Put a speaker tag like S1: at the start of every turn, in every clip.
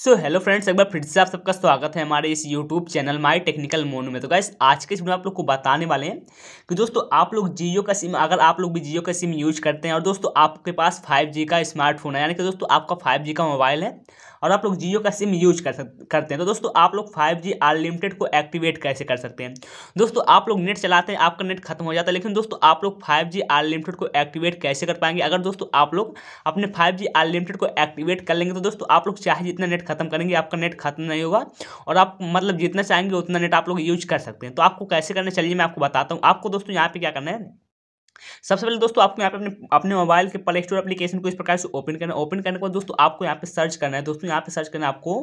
S1: so hello friends एक बार फिर से आप सबका स्वागत है हमारे इस YouTube channel my technical Monu में तो गाइस आज के इस वीडियो में आप लोग को बताने वाले हैं कि दोस्तों आप लोग जियो का सिम अगर आप लोग भी जियो का सिम यूज करते हैं और दोस्तों आपके पास 5G का स्मार्टफोन है यानी कि दोस्तों आपका जी का मोबाइल है और आप लोग जियो का सिम यूज कर सकते करते हैं तो दोस्तों आप लोग फाइव जी अनलिमिटेड को एक्टिवेट कैसे कर सकते हैं दोस्तों आप लोग नेट चलाते हैं आपका नेट खत्म हो जाता है लेकिन दोस्तों आप लोग फाइव जी अनलिमिटेड को एक्टिवेट कैसे कर पाएंगे अगर दोस्तों आप लोग अपने फाइव जी अनलिमिटेड को एक्टिवेट कर लेंगे तो दोस्तों आप लोग चाहे जितना नेट खत्म करेंगे आपका नेट खत्म नहीं होगा और आप मतलब जितना चाहेंगे उतना नेट आप लोग यूज कर सकते हैं तो आपको कैसे करना चलिए मैं आपको बताता हूँ आपको दोस्तों यहाँ पर क्या करना है सबसे पहले दोस्तों आपको यहाँ पे अपने अपने मोबाइल के प्ले स्टोर एप्लीकेशन को इस प्रकार से ओपन करना है ओपन करने के बाद दोस्तों आपको यहाँ पे सर्च करना है दोस्तों यहाँ पे सर्च करना है आपको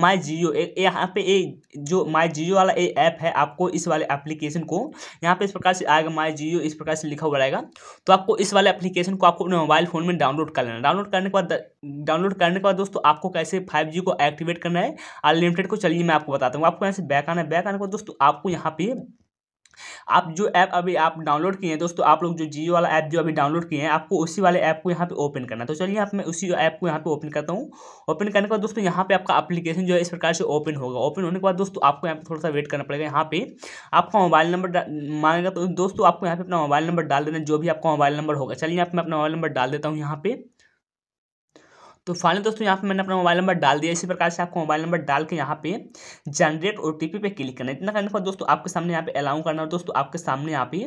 S1: माई जियो यहाँ पे ए, जो माई जियो वाला ये ऐप है आपको इस वाले एप्लीकेशन को यहाँ पे इस प्रकार से आएगा माई जियो इस प्रकार से लिखा हुआ रहेगा तो आपको इस वाले एप्लीकेशन को आपको अपने मोबाइल फोन में डाउनलोड कर लेना है डाउनलोड करने के बाद डाउनलोड करने के बाद दोस्तों आपको कैसे फाइव को एक्टिवेट करना है अनलिमिटेड को चलिए मैं आपको बताता हूँ आपको यहाँ से बैक आना है बैक आने के बाद दोस्तों आपको यहाँ पे आप जो ऐप अभी आप डाउनलोड किए हैं दोस्तों आप लोग जो जियो वाला ऐप जो अभी डाउनलोड किए हैं आपको उसी वाले ऐप को यहाँ पे ओपन करना तो चलिए आप मैं उसी ऐप को यहाँ पे ओपन करता हूँ ओपन करने के बाद दोस्तों यहाँ पे आपका एप्लीकेशन जो है इस प्रकार से ओपन होगा ओपन होने के बाद दोस्तों आपको यहाँ पर थोड़ा सा वेट करना पड़ेगा यहाँ पे आपका मोबाइल नंबर मांगेगा तो दोस्तों आपको यहाँ पर अपना मोबाइल नंबर डाल देना जो भी आपका मोबाइल नंबर होगा चलिए आप मैं अपना मोबाइल नंबर डाल देता हूँ यहाँ पे तो फाइनली दोस्तों यहाँ पे मैंने अपना मोबाइल नंबर डाल दिया इसी प्रकार से आपको मोबाइल नंबर डाल के यहाँ पे जनरेट ओ टी पे क्लिक करना है इतना करने के बाद दोस्तों आपके सामने यहाँ पे अलाउ करना और दोस्तों आपके सामने यहाँ पे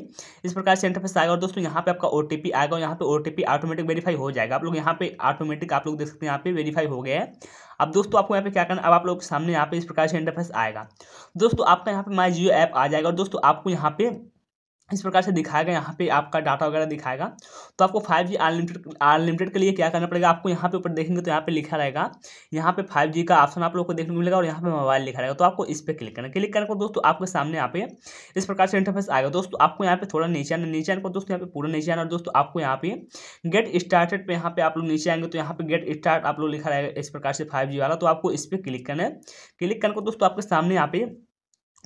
S1: इस प्रकार से इंटरफेस आएगा और दोस्तों यहाँ पे आपका ओ आएगा और यहाँ पे ओ ऑटोमेटिक वेरीफाई हो जाएगा आप लोग यहाँ पे ऑटोमेटिक आप लोग देख सकते हैं यहाँ पे वेरीफाई हो गया है अब दोस्तों आपको यहाँ पे क्या करना अब आप लोग सामने यहाँ पे इस प्रकार से इंटरफेस आएगा दोस्तों आपका यहाँ पे माई जियो ऐप आ जाएगा और दोस्तों आपको यहाँ पे इस प्रकार से दिखाएगा यहाँ पे आपका डाटा वगैरह दिखाएगा तो आपको फाइव जी अनलिमिटेड अनलिमिटेड के लिए क्या करना पड़ेगा आपको यहाँ पे ऊपर देखेंगे तो यहाँ पे लिखा रहेगा यहाँ पे फाइव जी का ऑप्शन आप लोग को देखने को मिलेगा और यहाँ पे मोबाइल लिखा रहेगा तो आपको इस पर क्लिक करना क्लिक करने को दोस्तों आपके सामने यहाँ पे इस प्रकार से इंटरफेस आएगा दोस्तों आपको यहाँ पे थोड़ा नीचे आना नीचे आने को दोस्तों यहाँ पे पूरा नीचे आना और दोस्तों आपको यहाँ पे गेट स्टार्टेड पर यहाँ पे आप लोग नीचे आएंगे तो यहाँ पे गेट स्टार्ट आप लोग लिखा रहेगा इस प्रकार से फाइव वाला तो आपको इस पर क्लिक करना है क्लिक करने को दोस्तों आपके सामने यहाँ पे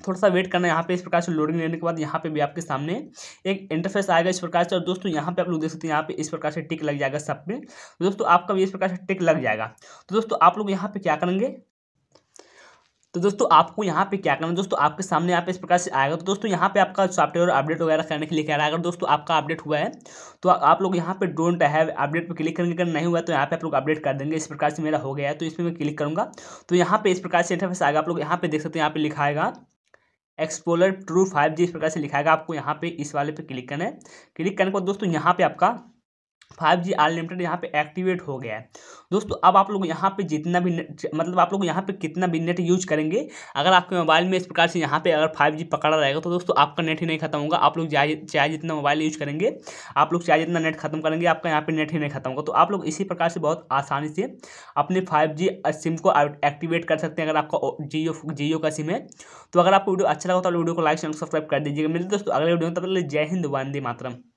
S1: थोड़ा सा वेट करना है यहाँ पे इस प्रकार से लोडिंग लेने के बाद यहाँ पे भी आपके सामने एक इंटरफेस आएगा इस प्रकार से और दोस्तों यहाँ पे आप लोग देख सकते हैं यहाँ पे इस प्रकार से टिक लग जाएगा सब में दोस्तों आपका भी इस प्रकार से टिक लग जाएगा तो दोस्तों आप लोग यहाँ पे क्या करेंगे तो दोस्तों आपको यहाँ पे क्या करना है दोस्तों आपके सामने यहाँ पे इस प्रकार से आएगा तो दोस्तों यहाँ पे आपका सॉफ्टवेयर अपडेट वगैरह करने के लिए कह रहा है अगर दोस्तों आपका अपडेट हुआ है तो आप लोग यहाँ पे डोंट हैव अपडेट पे क्लिक करेंगे अगर नहीं हुआ तो यहाँ पे आप लोग अपडेट कर देंगे इस प्रकार से मेरा हो गया है तो इसमें मैं क्लिक करूँगा तो यहाँ पे इस प्रकार से इंटरफेस आएगा आप लोग यहाँ पे देख सकते हैं यहाँ पे लिखाएगा एक्सपोलर ट्रू फाइव जी इस प्रकार से लिखाएगा आपको यहाँ पे इस वाले पे क्लिक करना है क्लिक करने के बाद दोस्तों यहाँ पे आपका फाइव जी अनलिमिटेड यहाँ पे एक्टिवेट हो गया है दोस्तों अब आप लोग यहाँ पे जितना भी नेट मतलब आप लोग यहाँ पे कितना भी नेट यूज करेंगे अगर आपके मोबाइल में इस प्रकार से यहाँ पे अगर फाइव जी पकड़ा रहेगा तो दोस्तों आपका नेट ही नहीं खत्म होगा आप लोग चाहे चाहे जितना मोबाइल यूज करेंगे आप लोग चाहे जितना नेट खत्म करेंगे आपका यहाँ पर नेट ही नहीं खत्म होगा तो आप लोग इसी प्रकार से बहुत आसानी से अपने फाइव सिम को एक्टिवेट कर सकते हैं अगर आपका जियो जियो का सिम है तो अगर आपको वीडियो अच्छा लगा तो वीडियो को लाइक चैनल सब्सक्राइब कर दीजिएगा मिलते दोस्तों अगले वीडियो में तब तक जय हिंद वंदे मातरम